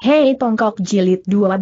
Hei Tongkok Jilid 12.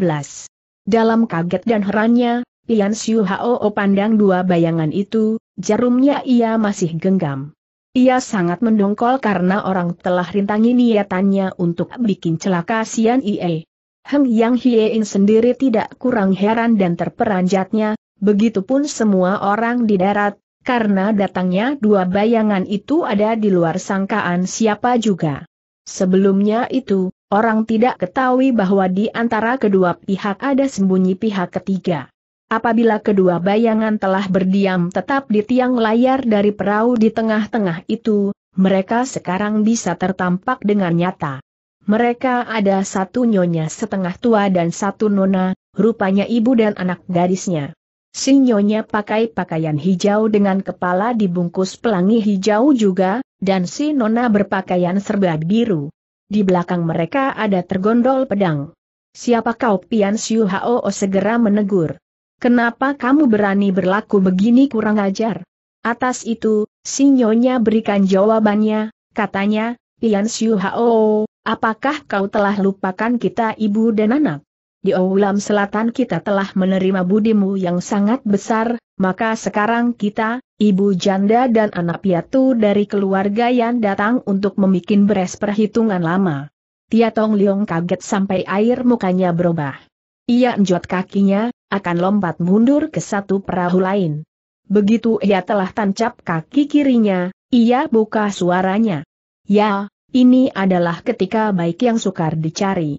Dalam kaget dan herannya, Pian Siu Hao pandang dua bayangan itu, jarumnya ia masih genggam. Ia sangat mendongkol karena orang telah rintangi niatannya untuk bikin celaka Sian Ie. Heng Yang Hiein sendiri tidak kurang heran dan terperanjatnya, begitupun semua orang di darat, karena datangnya dua bayangan itu ada di luar sangkaan siapa juga. Sebelumnya itu, Orang tidak ketahui bahwa di antara kedua pihak ada sembunyi pihak ketiga. Apabila kedua bayangan telah berdiam tetap di tiang layar dari perahu di tengah-tengah itu, mereka sekarang bisa tertampak dengan nyata. Mereka ada satu nyonya setengah tua dan satu nona, rupanya ibu dan anak gadisnya. Si nyonya pakai pakaian hijau dengan kepala dibungkus pelangi hijau juga, dan si nona berpakaian serba biru. Di belakang mereka ada tergondol pedang. Siapa kau Pian Siu Hao oh, segera menegur. Kenapa kamu berani berlaku begini kurang ajar? Atas itu, sinyonya berikan jawabannya, katanya, Pian Siu Hao, apakah kau telah lupakan kita ibu dan anak? di Oulam Selatan kita telah menerima budimu yang sangat besar, maka sekarang kita, ibu janda dan anak piatu dari keluarga yang datang untuk membuat beres perhitungan lama. Tia Tong Leong kaget sampai air mukanya berubah. Ia enjot kakinya, akan lompat mundur ke satu perahu lain. Begitu ia telah tancap kaki kirinya, ia buka suaranya. Ya, ini adalah ketika baik yang sukar dicari.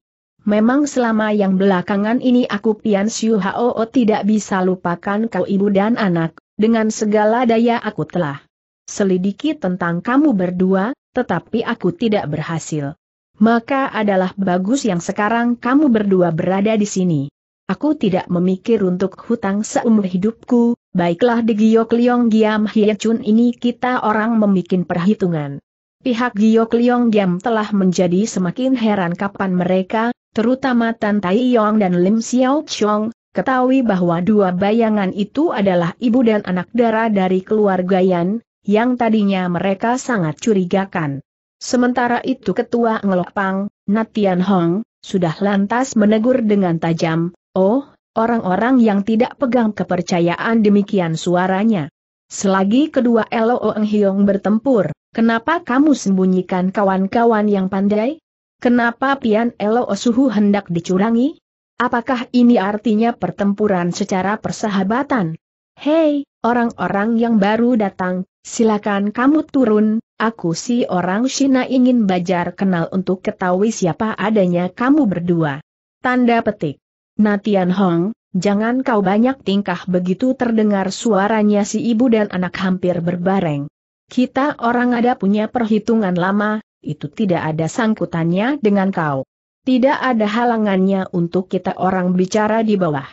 Memang selama yang belakangan ini aku Pian Siu Hao tidak bisa lupakan kau ibu dan anak, dengan segala daya aku telah selidiki tentang kamu berdua, tetapi aku tidak berhasil. Maka adalah bagus yang sekarang kamu berdua berada di sini. Aku tidak memikir untuk hutang seumur hidupku, baiklah di Giyok Leong Giam Hye Chun ini kita orang membuat perhitungan. Pihak Giok Liong Giam telah menjadi semakin heran kapan mereka, terutama Tan Tai Yong dan Lim Xiao Chong, ketahui bahwa dua bayangan itu adalah ibu dan anak darah dari keluarga Yan, yang tadinya mereka sangat curigakan. Sementara itu ketua Ngelopang, Natian Hong, sudah lantas menegur dengan tajam, oh, orang-orang yang tidak pegang kepercayaan demikian suaranya. Selagi kedua Lo Eng Hiong bertempur, kenapa kamu sembunyikan kawan-kawan yang pandai? Kenapa Pian Elo Osuhu hendak dicurangi? Apakah ini artinya pertempuran secara persahabatan? Hei, orang-orang yang baru datang, silakan kamu turun, aku si orang Cina ingin bajar kenal untuk ketahui siapa adanya kamu berdua. Tanda petik. Natian Hong, jangan kau banyak tingkah begitu terdengar suaranya si ibu dan anak hampir berbareng. Kita orang ada punya perhitungan lama, itu tidak ada sangkutannya dengan kau. Tidak ada halangannya untuk kita orang bicara di bawah.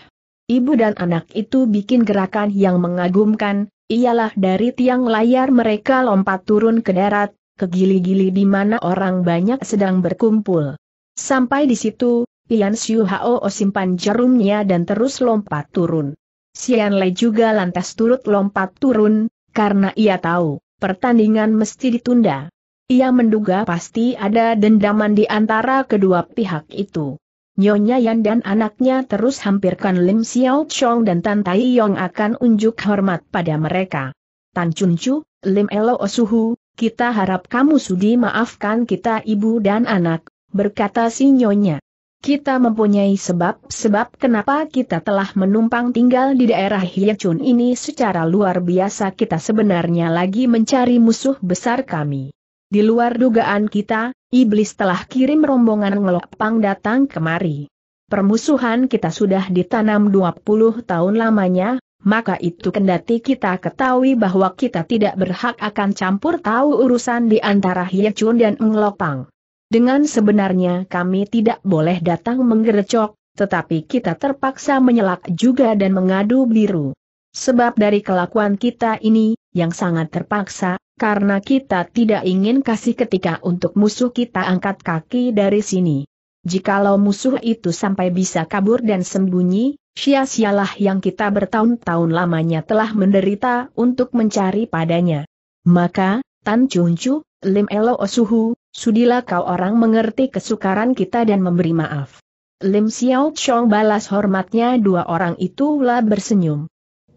Ibu dan anak itu bikin gerakan yang mengagumkan, ialah dari tiang layar mereka lompat turun ke darat, ke gili-gili di mana orang banyak sedang berkumpul. Sampai di situ, Pian Siu Hao simpan jarumnya dan terus lompat turun. Sian Lei juga lantas turut lompat turun, karena ia tahu, pertandingan mesti ditunda. Ia menduga pasti ada dendaman di antara kedua pihak itu. Nyonya Yan dan anaknya terus hampirkan Lim Xiao Chong dan Tan Tai Yong akan unjuk hormat pada mereka. Tan Chun Chu, Lim Elo Osuhu, kita harap kamu sudi maafkan kita ibu dan anak, berkata si Nyonya. Kita mempunyai sebab-sebab kenapa kita telah menumpang tinggal di daerah Hyechun ini secara luar biasa kita sebenarnya lagi mencari musuh besar kami. Di luar dugaan kita, iblis telah kirim rombongan ngelopang datang kemari. Permusuhan kita sudah ditanam 20 tahun lamanya, maka itu kendati kita ketahui bahwa kita tidak berhak akan campur tahu urusan di antara Hiecun dan ngelopang. Dengan sebenarnya kami tidak boleh datang menggerecok, tetapi kita terpaksa menyelak juga dan mengadu biru. Sebab dari kelakuan kita ini, yang sangat terpaksa, karena kita tidak ingin kasih ketika untuk musuh kita angkat kaki dari sini. Jikalau musuh itu sampai bisa kabur dan sembunyi, sia-sialah yang kita bertahun-tahun lamanya telah menderita untuk mencari padanya. Maka, Tan Chuncu, Lim Elo Osuhu, sudilah kau orang mengerti kesukaran kita dan memberi maaf. Lim Xiao Chong balas hormatnya dua orang itulah bersenyum.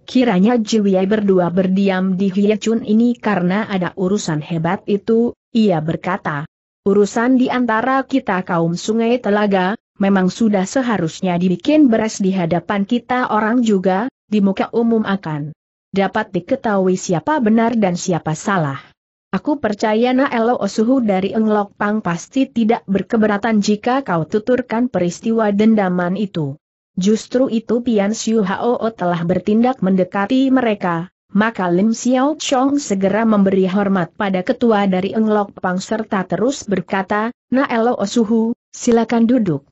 Kiranya Jiwie berdua berdiam di Hiechun ini karena ada urusan hebat itu, ia berkata. Urusan di antara kita kaum sungai telaga, memang sudah seharusnya dibikin beres di hadapan kita orang juga, di muka umum akan dapat diketahui siapa benar dan siapa salah. Aku percaya Naelo Osuhu dari Englok Pang pasti tidak berkeberatan jika kau tuturkan peristiwa dendaman itu. Justru itu Pian Siu Hao telah bertindak mendekati mereka, maka Lim Xiao Chong segera memberi hormat pada ketua dari Englok Pang serta terus berkata, Na Elo Osuhu, silakan duduk.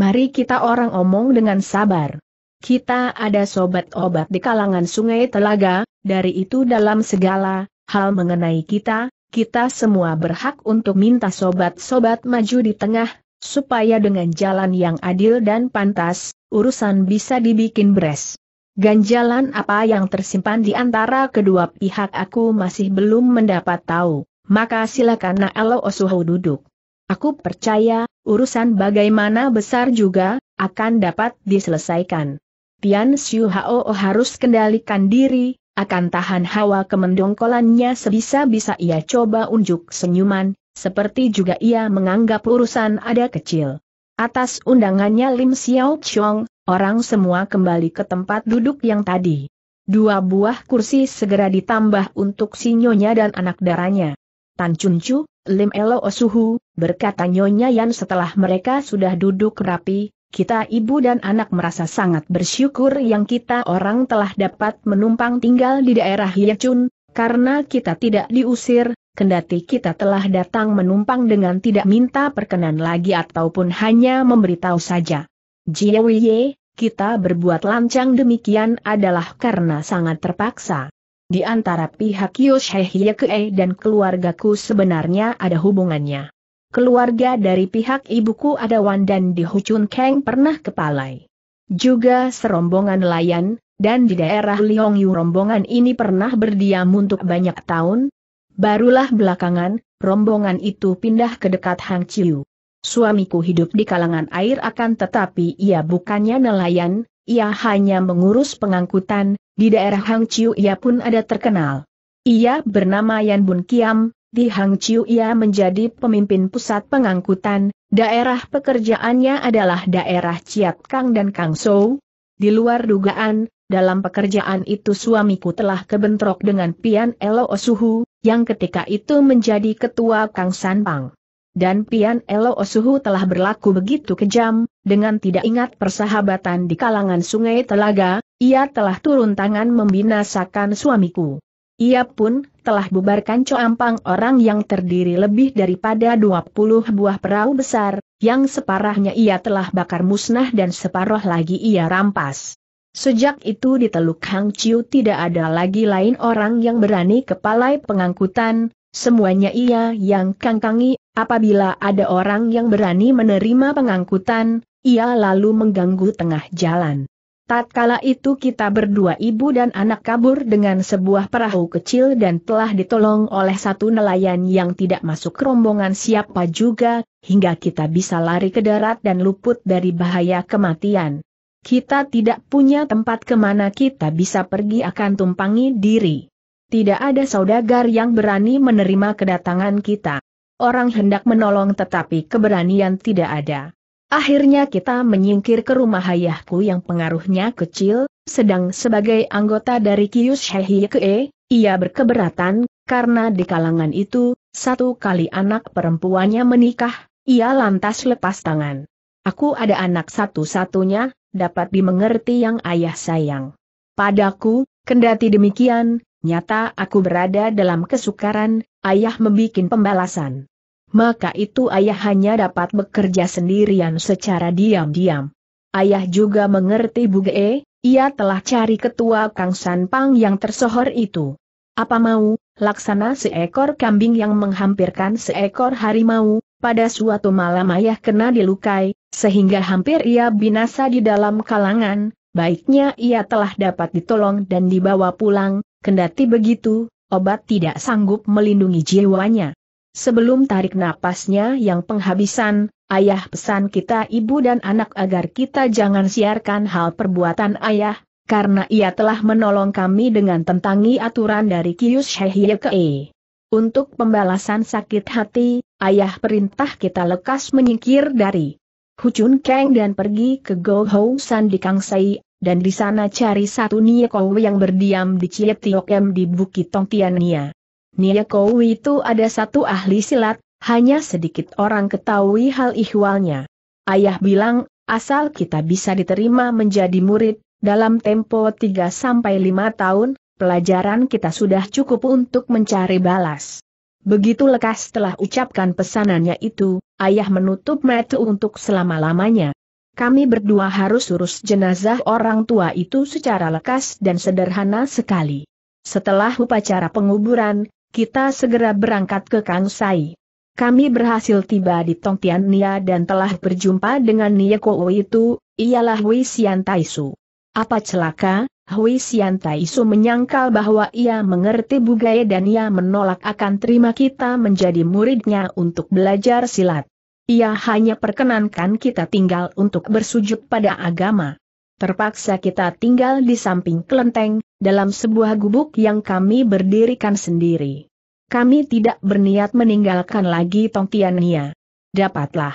Mari kita orang omong dengan sabar. Kita ada sobat obat di kalangan sungai telaga, dari itu dalam segala hal mengenai kita, kita semua berhak untuk minta sobat-sobat maju di tengah, supaya dengan jalan yang adil dan pantas, urusan bisa dibikin beres. Ganjalan apa yang tersimpan di antara kedua pihak aku masih belum mendapat tahu, maka silakan Naalo Osuho duduk. Aku percaya, urusan bagaimana besar juga, akan dapat diselesaikan. Tian Xiu Hao harus kendalikan diri, akan tahan hawa kemendongkolannya sebisa-bisa ia coba unjuk senyuman, seperti juga ia menganggap urusan ada kecil. Atas undangannya Lim Xiao Chong, orang semua kembali ke tempat duduk yang tadi. Dua buah kursi segera ditambah untuk si nyonya dan anak darahnya. Tan Chun Chu, Lim Elo Osuhu, berkata nyonya Yan setelah mereka sudah duduk rapi, kita ibu dan anak merasa sangat bersyukur yang kita orang telah dapat menumpang tinggal di daerah Yechun, karena kita tidak diusir, kendati kita telah datang menumpang dengan tidak minta perkenan lagi ataupun hanya memberitahu saja. Jiawiye, kita berbuat lancang demikian adalah karena sangat terpaksa. Di antara pihak Yoshehiekee dan keluargaku sebenarnya ada hubungannya. Keluarga dari pihak ibuku ada wan dan di Huchun Kang pernah kepalai. Juga serombongan nelayan, dan di daerah Liongyu rombongan ini pernah berdiam untuk banyak tahun, Barulah belakangan, rombongan itu pindah ke dekat Hang Chiu. Suamiku hidup di kalangan air akan tetapi ia bukannya nelayan, ia hanya mengurus pengangkutan, di daerah Hang Chiu ia pun ada terkenal. Ia bernama Yan Bun Kiam, di Hang Chiu ia menjadi pemimpin pusat pengangkutan, daerah pekerjaannya adalah daerah Ciat Kang dan Kang Sou. Di luar dugaan, dalam pekerjaan itu suamiku telah kebentrok dengan Pian Elo Osuhu, yang ketika itu menjadi ketua Kang Sanpang. Dan Pian Elo Osuhu telah berlaku begitu kejam, dengan tidak ingat persahabatan di kalangan sungai Telaga, ia telah turun tangan membinasakan suamiku. Ia pun telah bubarkan coampang orang yang terdiri lebih daripada 20 buah perahu besar, yang separahnya ia telah bakar musnah dan separuh lagi ia rampas. Sejak itu di Teluk Hang Chiu tidak ada lagi lain orang yang berani kepalai pengangkutan, semuanya ia yang kangkangi, apabila ada orang yang berani menerima pengangkutan, ia lalu mengganggu tengah jalan. Tatkala itu kita berdua ibu dan anak kabur dengan sebuah perahu kecil dan telah ditolong oleh satu nelayan yang tidak masuk rombongan siapa juga, hingga kita bisa lari ke darat dan luput dari bahaya kematian. Kita tidak punya tempat kemana kita bisa pergi akan tumpangi diri. Tidak ada saudagar yang berani menerima kedatangan kita. Orang hendak menolong tetapi keberanian tidak ada. Akhirnya kita menyingkir ke rumah ayahku yang pengaruhnya kecil, sedang sebagai anggota dari Kius Hehiekee, ia berkeberatan, karena di kalangan itu, satu kali anak perempuannya menikah, ia lantas lepas tangan. Aku ada anak satu-satunya, dapat dimengerti yang ayah sayang. Padaku, kendati demikian, nyata aku berada dalam kesukaran, ayah membuat pembalasan. Maka itu ayah hanya dapat bekerja sendirian secara diam-diam. Ayah juga mengerti Buge, ia telah cari ketua Kang San Pang yang tersohor itu. Apa mau, laksana seekor kambing yang menghampirkan seekor harimau, pada suatu malam ayah kena dilukai, sehingga hampir ia binasa di dalam kalangan, baiknya ia telah dapat ditolong dan dibawa pulang, kendati begitu, obat tidak sanggup melindungi jiwanya. Sebelum tarik napasnya yang penghabisan, ayah pesan kita ibu dan anak agar kita jangan siarkan hal perbuatan ayah, karena ia telah menolong kami dengan tentangi aturan dari Kius Kiyus kee. Untuk pembalasan sakit hati, ayah perintah kita lekas menyingkir dari Huchun Kang dan pergi ke Go San di Kangsai, dan di sana cari satu Kowi yang berdiam di Cie M di Bukit Tong Nia. Nia Kowi itu ada satu ahli silat, hanya sedikit orang ketahui hal ihwalnya. Ayah bilang, asal kita bisa diterima menjadi murid, dalam tempo 3-5 tahun, pelajaran kita sudah cukup untuk mencari balas. Begitu lekas telah ucapkan pesanannya itu, ayah menutup mata untuk selama-lamanya. Kami berdua harus urus jenazah orang tua itu secara lekas dan sederhana sekali. Setelah upacara penguburan, kita segera berangkat ke Kangsai. Kami berhasil tiba di Tongtian Nia dan telah berjumpa dengan Nia Kowo itu, ialah Wei Xian Taisu. Apa celaka, Hui Sian Taisu menyangkal bahwa ia mengerti budaya dan ia menolak akan terima kita menjadi muridnya untuk belajar silat. Ia hanya perkenankan kita tinggal untuk bersujud pada agama. Terpaksa kita tinggal di samping kelenteng, dalam sebuah gubuk yang kami berdirikan sendiri. Kami tidak berniat meninggalkan lagi Tongtiania. Dapatlah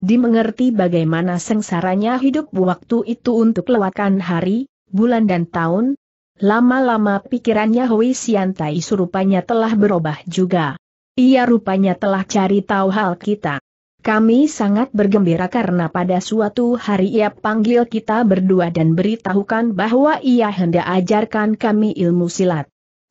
dimengerti bagaimana sengsaranya hidup waktu itu untuk lewatkan hari, bulan dan tahun, lama-lama pikirannya Hui Siantai surupanya telah berubah juga. Ia rupanya telah cari tahu hal kita. Kami sangat bergembira karena pada suatu hari ia panggil kita berdua dan beritahukan bahwa ia hendak ajarkan kami ilmu silat.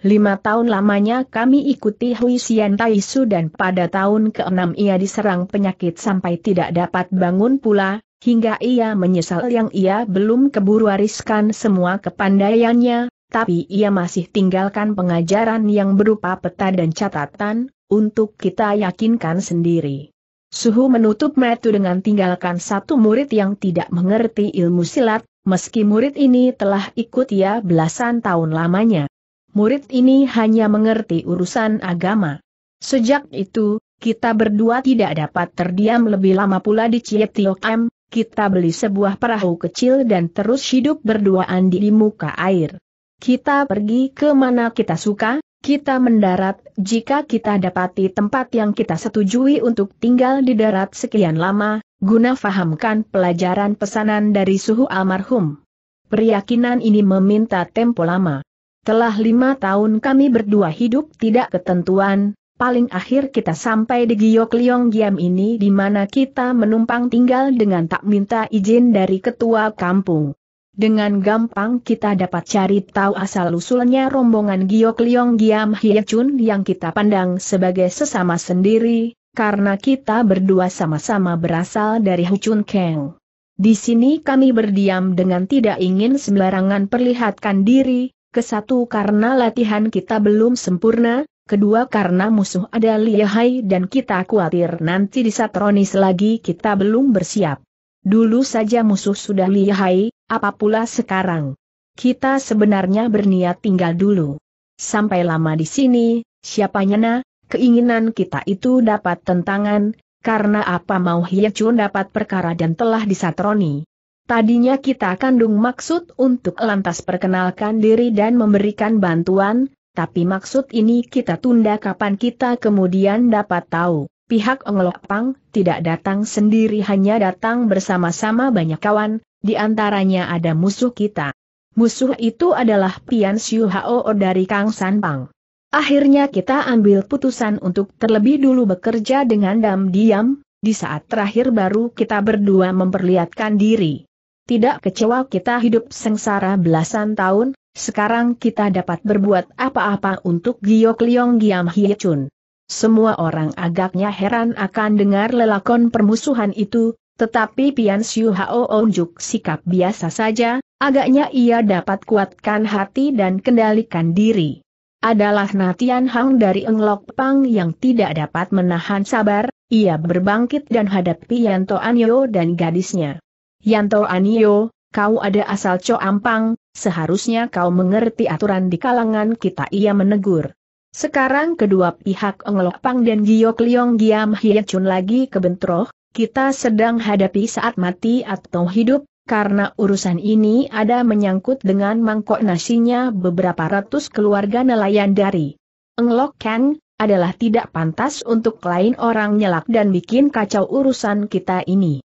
Lima tahun lamanya kami ikuti Hui Xian Taisu dan pada tahun ke-6 ia diserang penyakit sampai tidak dapat bangun pula, Hingga ia menyesal yang ia belum keburu wariskan semua kepandaiannya, tapi ia masih tinggalkan pengajaran yang berupa peta dan catatan, untuk kita yakinkan sendiri. Suhu menutup metu dengan tinggalkan satu murid yang tidak mengerti ilmu silat, meski murid ini telah ikut ia belasan tahun lamanya. Murid ini hanya mengerti urusan agama. Sejak itu, kita berdua tidak dapat terdiam lebih lama pula di Cietiok M, kita beli sebuah perahu kecil dan terus hidup berduaan di muka air. Kita pergi ke mana kita suka, kita mendarat jika kita dapati tempat yang kita setujui untuk tinggal di darat sekian lama, guna fahamkan pelajaran pesanan dari suhu almarhum. Periyakinan ini meminta tempo lama. Telah lima tahun kami berdua hidup tidak ketentuan, paling akhir kita sampai di Giok Liong Giam ini di mana kita menumpang tinggal dengan tak minta izin dari ketua kampung. Dengan gampang kita dapat cari tahu asal-usulnya rombongan Giok Liong Giam Hye Chun yang kita pandang sebagai sesama sendiri, karena kita berdua sama-sama berasal dari Huchun Keng. Di sini kami berdiam dengan tidak ingin sembarangan perlihatkan diri, kesatu karena latihan kita belum sempurna, Kedua karena musuh ada lihai dan kita khawatir nanti disatronis lagi kita belum bersiap. Dulu saja musuh sudah lihai, apa pula sekarang? Kita sebenarnya berniat tinggal dulu. Sampai lama di sini, Siapanya nyana, keinginan kita itu dapat tentangan, karena apa mau Hyacun dapat perkara dan telah disatroni. Tadinya kita kandung maksud untuk lantas perkenalkan diri dan memberikan bantuan, tapi maksud ini kita tunda kapan kita kemudian dapat tahu. Pihak Onglopang tidak datang sendiri hanya datang bersama-sama banyak kawan, di antaranya ada musuh kita. Musuh itu adalah Pian Siu Hao dari Kang Sanpang. Akhirnya kita ambil putusan untuk terlebih dulu bekerja dengan Dam diam di saat terakhir baru kita berdua memperlihatkan diri. Tidak kecewa kita hidup sengsara belasan tahun, sekarang kita dapat berbuat apa-apa untuk Giok Liong Giam Hie Chun. Semua orang agaknya heran akan dengar lelakon permusuhan itu, tetapi Pian Siu Hao unjuk sikap biasa saja, agaknya ia dapat kuatkan hati dan kendalikan diri. Adalah Natian Hang dari Englok Pang yang tidak dapat menahan sabar, ia berbangkit dan hadapi Yanto Anio dan gadisnya. Yanto Anio, kau ada asal co Ampang, Seharusnya kau mengerti aturan di kalangan kita ia menegur. Sekarang kedua pihak Englok Pang dan Giok Liong Giam Hye Chun lagi kebentroh, kita sedang hadapi saat mati atau hidup, karena urusan ini ada menyangkut dengan mangkok nasinya beberapa ratus keluarga nelayan dari Englok Kang, adalah tidak pantas untuk lain orang nyelak dan bikin kacau urusan kita ini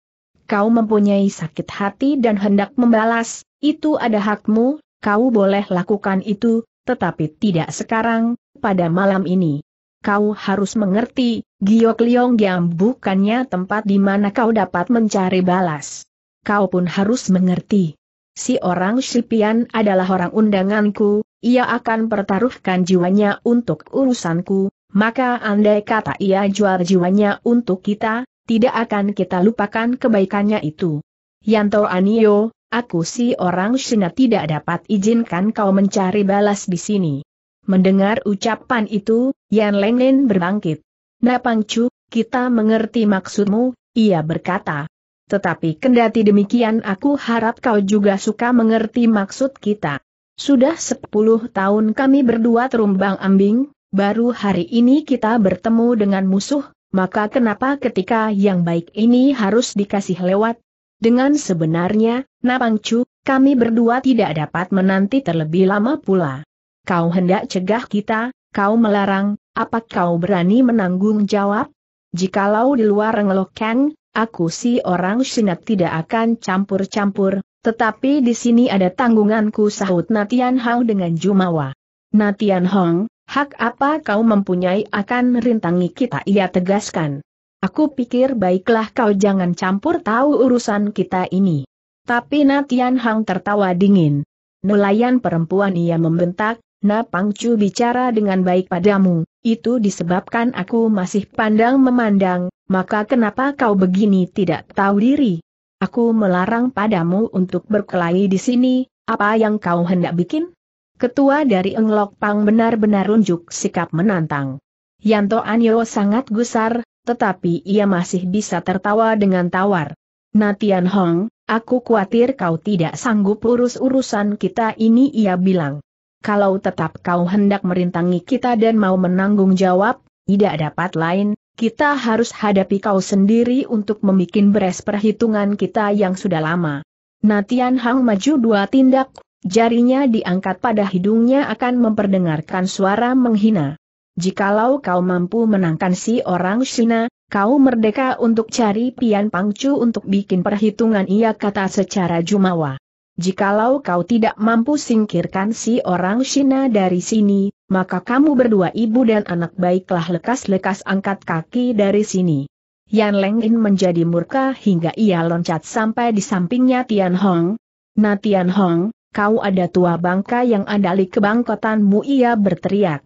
kau mempunyai sakit hati dan hendak membalas, itu ada hakmu, kau boleh lakukan itu, tetapi tidak sekarang, pada malam ini. Kau harus mengerti, Giok Giam bukannya tempat di mana kau dapat mencari balas. Kau pun harus mengerti. Si orang Shipian adalah orang undanganku, ia akan pertaruhkan jiwanya untuk urusanku, maka andai kata ia jual jiwanya untuk kita, tidak akan kita lupakan kebaikannya itu. Yanto Anio, aku si orang Sina tidak dapat izinkan kau mencari balas di sini. Mendengar ucapan itu, Yan Lenglen berbangkit. Napangcu, kita mengerti maksudmu, ia berkata. Tetapi kendati demikian aku harap kau juga suka mengerti maksud kita. Sudah sepuluh tahun kami berdua terumbang ambing, baru hari ini kita bertemu dengan musuh, maka kenapa ketika yang baik ini harus dikasih lewat? Dengan sebenarnya, Napangcu, kami berdua tidak dapat menanti terlebih lama pula. Kau hendak cegah kita, kau melarang, apa kau berani menanggung jawab? Jikalau di luar ngelokeng, aku si orang Sinat tidak akan campur-campur, tetapi di sini ada tanggunganku sahut Natian Hong dengan Jumawa. Natian Hong, Hak apa kau mempunyai akan merintangi kita ia tegaskan. Aku pikir baiklah kau jangan campur tahu urusan kita ini. Tapi Natian Hang tertawa dingin. Nelayan perempuan ia membentak, Na Pangcu bicara dengan baik padamu, itu disebabkan aku masih pandang memandang, maka kenapa kau begini tidak tahu diri? Aku melarang padamu untuk berkelahi di sini, apa yang kau hendak bikin? Ketua dari Englok Pang benar-benar unjuk sikap menantang. Yanto Anyo sangat gusar, tetapi ia masih bisa tertawa dengan tawar. Natian Hong, aku khawatir kau tidak sanggup urus urusan kita ini ia bilang. Kalau tetap kau hendak merintangi kita dan mau menanggung jawab, tidak dapat lain, kita harus hadapi kau sendiri untuk membuat beres perhitungan kita yang sudah lama. Natian Hang maju dua tindak, Jarinya diangkat pada hidungnya akan memperdengarkan suara menghina. Jikalau kau mampu menangkan si orang Cina, kau merdeka untuk cari pian pangcu untuk bikin perhitungan ia kata secara jumawa. Jikalau kau tidak mampu singkirkan si orang Cina dari sini, maka kamu berdua ibu dan anak baiklah lekas-lekas angkat kaki dari sini. Yan Leng menjadi murka hingga ia loncat sampai di sampingnya Tian Hong. Nah Tian Hong, kau ada tua bangka yang andali kebangkotanmu ia berteriak.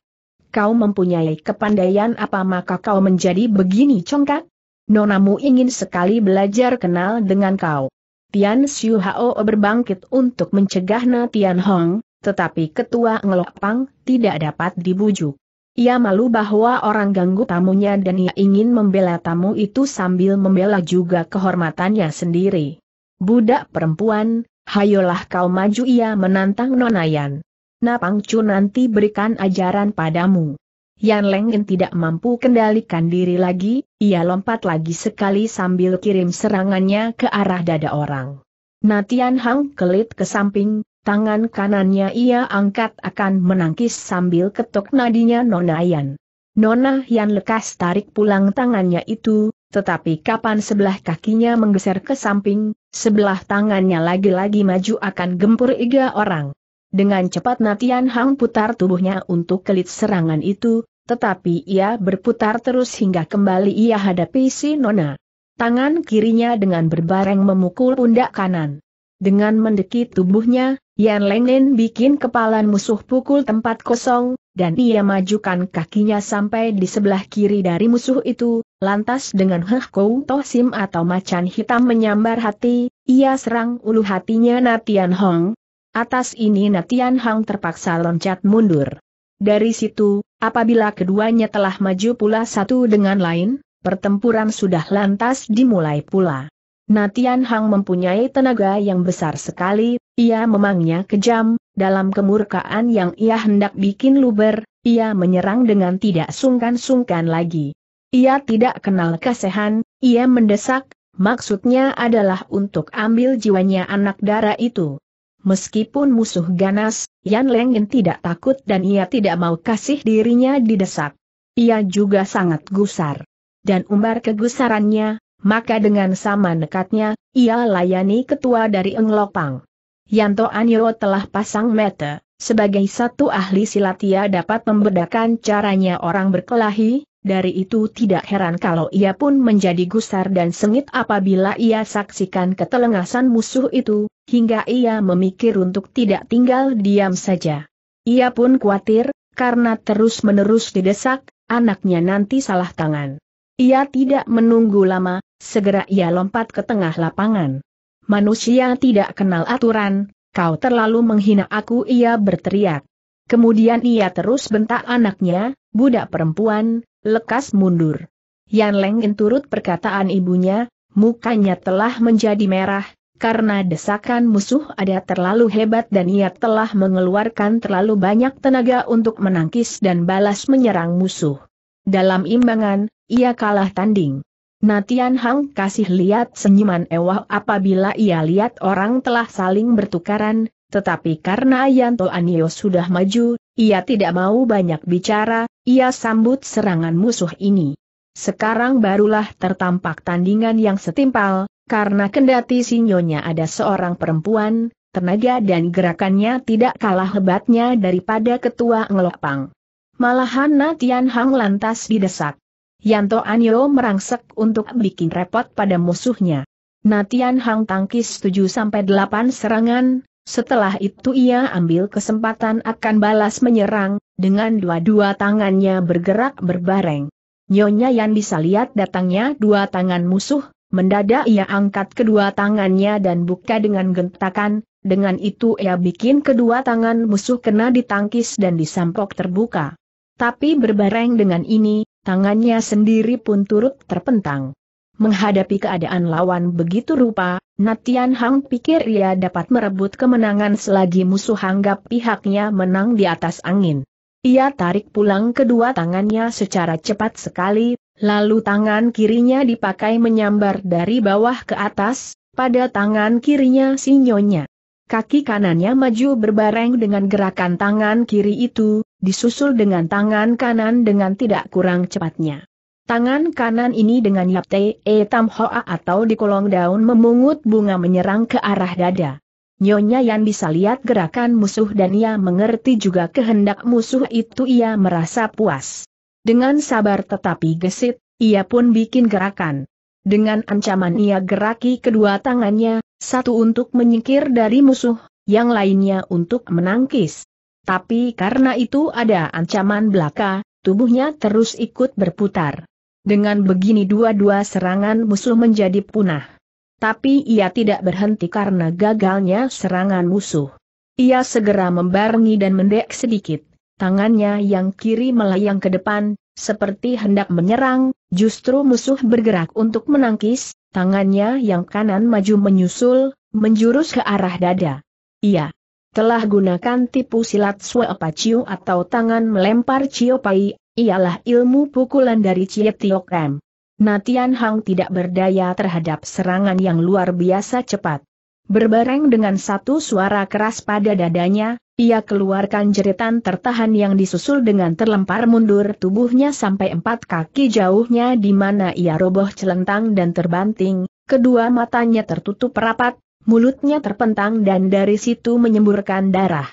Kau mempunyai kepandaian apa maka kau menjadi begini congkak? Nonamu ingin sekali belajar kenal dengan kau. Tian Xiu Hao berbangkit untuk mencegah Na Tian Hong, tetapi ketua Ngelopang tidak dapat dibujuk. Ia malu bahwa orang ganggu tamunya dan ia ingin membela tamu itu sambil membela juga kehormatannya sendiri. Budak perempuan, Hayolah kau maju ia menantang Nonayan. Napang Chu nanti berikan ajaran padamu. Yan Lengin tidak mampu kendalikan diri lagi, ia lompat lagi sekali sambil kirim serangannya ke arah dada orang. Natian Hang kelit ke samping, tangan kanannya ia angkat akan menangkis sambil ketuk nadinya Nonayan. Nona Yan lekas tarik pulang tangannya itu, tetapi kapan sebelah kakinya menggeser ke samping, Sebelah tangannya lagi-lagi maju akan gempur iga orang. Dengan cepat Natian Hang putar tubuhnya untuk kelit serangan itu, tetapi ia berputar terus hingga kembali ia hadapi si Nona. Tangan kirinya dengan berbareng memukul pundak kanan. Dengan mendekit tubuhnya, Yan Lengnen bikin kepalan musuh pukul tempat kosong, dan ia majukan kakinya sampai di sebelah kiri dari musuh itu, Lantas dengan Heh Kou tosim atau macan hitam menyambar hati, ia serang ulu hatinya Natian Hong. Atas ini Natian Hong terpaksa loncat mundur. Dari situ, apabila keduanya telah maju pula satu dengan lain, pertempuran sudah lantas dimulai pula. Natian Hang mempunyai tenaga yang besar sekali, ia memangnya kejam, dalam kemurkaan yang ia hendak bikin luber, ia menyerang dengan tidak sungkan-sungkan lagi. Ia tidak kenal kasehan, ia mendesak, maksudnya adalah untuk ambil jiwanya anak darah itu. Meskipun musuh ganas, Yan Lengin tidak takut dan ia tidak mau kasih dirinya didesak. Ia juga sangat gusar. Dan umbar kegusarannya, maka dengan sama nekatnya, ia layani ketua dari Englopang. Yanto Anyo telah pasang mata, sebagai satu ahli silat ia dapat membedakan caranya orang berkelahi, dari itu tidak heran kalau ia pun menjadi gusar dan sengit apabila ia saksikan ketelengasan musuh itu, hingga ia memikir untuk tidak tinggal diam saja. Ia pun khawatir, karena terus-menerus didesak, anaknya nanti salah tangan. Ia tidak menunggu lama, segera ia lompat ke tengah lapangan. Manusia tidak kenal aturan, kau terlalu menghina aku ia berteriak. Kemudian ia terus bentak anaknya, budak perempuan, lekas mundur. Yan Lenggen turut perkataan ibunya, mukanya telah menjadi merah, karena desakan musuh ada terlalu hebat dan ia telah mengeluarkan terlalu banyak tenaga untuk menangkis dan balas menyerang musuh. Dalam imbangan, ia kalah tanding. Natian Hang kasih lihat senyuman ewah apabila ia lihat orang telah saling bertukaran, tetapi karena Yanto Anio sudah maju, ia tidak mau banyak bicara, ia sambut serangan musuh ini. Sekarang barulah tertampak tandingan yang setimpal, karena kendati sinyonya ada seorang perempuan, tenaga dan gerakannya tidak kalah hebatnya daripada ketua ngelopang. Malahan Natian Hang lantas didesak. Yanto Anyo merangsek untuk bikin repot pada musuhnya. Natian Hang tangkis 7-8 serangan, setelah itu ia ambil kesempatan akan balas menyerang, dengan dua-dua tangannya bergerak berbareng. Nyonya Yan bisa lihat datangnya dua tangan musuh, mendadak ia angkat kedua tangannya dan buka dengan gentakan, dengan itu ia bikin kedua tangan musuh kena ditangkis dan disampok terbuka. Tapi berbareng dengan ini, tangannya sendiri pun turut terpentang. Menghadapi keadaan lawan begitu rupa, Natian Hang pikir ia dapat merebut kemenangan selagi musuh anggap pihaknya menang di atas angin. Ia tarik pulang kedua tangannya secara cepat sekali, lalu tangan kirinya dipakai menyambar dari bawah ke atas, pada tangan kirinya sinyonya. Kaki kanannya maju berbareng dengan gerakan tangan kiri itu, disusul dengan tangan kanan dengan tidak kurang cepatnya. Tangan kanan ini dengan yap te e tam hoa atau di kolong daun memungut bunga menyerang ke arah dada. Nyonya Yan bisa lihat gerakan musuh dan ia mengerti juga kehendak musuh itu ia merasa puas. Dengan sabar tetapi gesit, ia pun bikin gerakan. Dengan ancaman ia geraki kedua tangannya, satu untuk menyingkir dari musuh, yang lainnya untuk menangkis. Tapi karena itu ada ancaman belaka, tubuhnya terus ikut berputar. Dengan begini dua-dua serangan musuh menjadi punah. Tapi ia tidak berhenti karena gagalnya serangan musuh. Ia segera membarengi dan mendek sedikit, tangannya yang kiri melayang ke depan, seperti hendak menyerang, justru musuh bergerak untuk menangkis, tangannya yang kanan maju menyusul, menjurus ke arah dada. Ia telah gunakan tipu silat Suepa Ciu atau tangan melempar Pai ialah ilmu pukulan dari Ciep Tiok M. Natian Hang tidak berdaya terhadap serangan yang luar biasa cepat. Berbareng dengan satu suara keras pada dadanya, ia keluarkan jeritan tertahan yang disusul dengan terlempar mundur tubuhnya sampai empat kaki jauhnya di mana ia roboh celentang dan terbanting, kedua matanya tertutup rapat, mulutnya terpentang dan dari situ menyemburkan darah.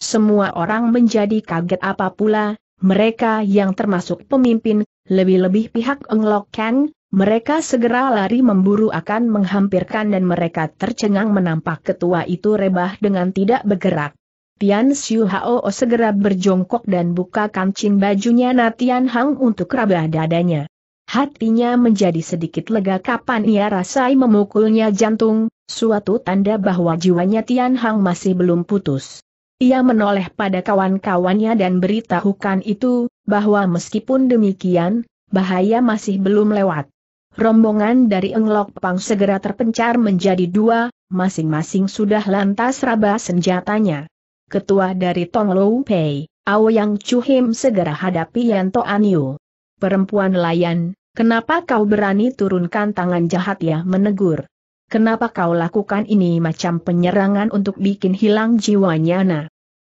Semua orang menjadi kaget apa pula, mereka yang termasuk pemimpin, lebih-lebih pihak Englok Kang, mereka segera lari memburu akan menghampirkan dan mereka tercengang menampak ketua itu rebah dengan tidak bergerak. Tian Xiu Hao segera berjongkok dan buka kancing bajunya Tian Hang untuk rabah dadanya. Hatinya menjadi sedikit lega kapan ia rasai memukulnya jantung, suatu tanda bahwa jiwanya Tian Hang masih belum putus. Ia menoleh pada kawan-kawannya dan beritahukan itu, bahwa meskipun demikian, bahaya masih belum lewat. Rombongan dari Englok Pang segera terpencar menjadi dua, masing-masing sudah lantas raba senjatanya. Ketua dari Tong Lou Pei, Aoyang Him segera hadapi Yanto Aniu. Perempuan layan, kenapa kau berani turunkan tangan jahat ya menegur? Kenapa kau lakukan ini macam penyerangan untuk bikin hilang jiwanya na?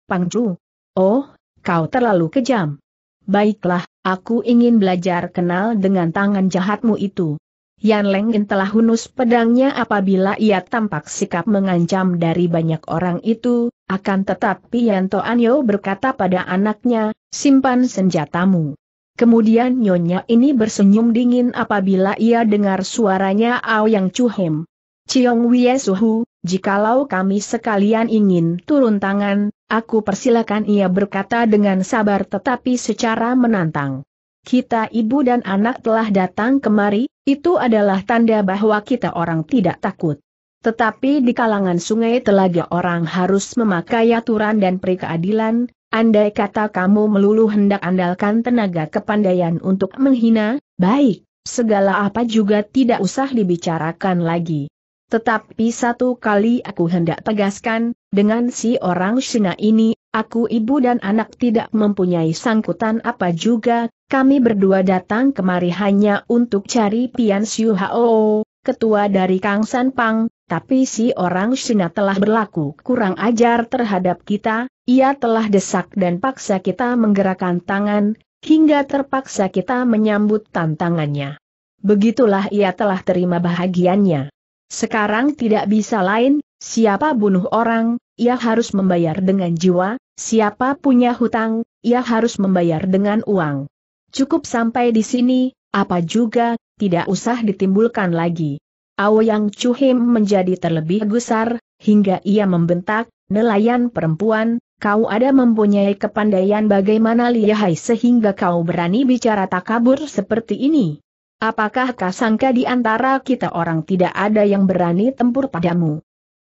Pangju. Oh, kau terlalu kejam. Baiklah, aku ingin belajar kenal dengan tangan jahatmu itu. Yan Lengin telah hunus pedangnya apabila ia tampak sikap mengancam dari banyak orang itu, akan tetapi Yanto Anyo berkata pada anaknya, simpan senjatamu. Kemudian nyonya ini bersenyum dingin apabila ia dengar suaranya Ao Yang Cuhem. Ciong Wie Suhu, jikalau kami sekalian ingin turun tangan, aku persilakan ia berkata dengan sabar tetapi secara menantang. Kita ibu dan anak telah datang kemari, itu adalah tanda bahwa kita orang tidak takut. Tetapi di kalangan sungai telaga orang harus memakai aturan dan perikeadilan, andai kata kamu melulu hendak andalkan tenaga kepandaian untuk menghina, baik, segala apa juga tidak usah dibicarakan lagi. Tetapi satu kali aku hendak tegaskan, dengan si orang Cina ini, aku ibu dan anak tidak mempunyai sangkutan apa juga, kami berdua datang kemari hanya untuk cari Pian Siu Hao, ketua dari Kang San Pang, tapi si orang Cina telah berlaku kurang ajar terhadap kita, ia telah desak dan paksa kita menggerakkan tangan, hingga terpaksa kita menyambut tantangannya. Begitulah ia telah terima bahagiannya. Sekarang tidak bisa lain, siapa bunuh orang, ia harus membayar dengan jiwa, siapa punya hutang, ia harus membayar dengan uang. Cukup sampai di sini, apa juga, tidak usah ditimbulkan lagi. Aoyang Chuhim menjadi terlebih gusar, hingga ia membentak, nelayan perempuan, kau ada mempunyai kepandaian bagaimana lihai sehingga kau berani bicara takabur seperti ini apakah kasangka di antara kita orang tidak ada yang berani tempur padamu?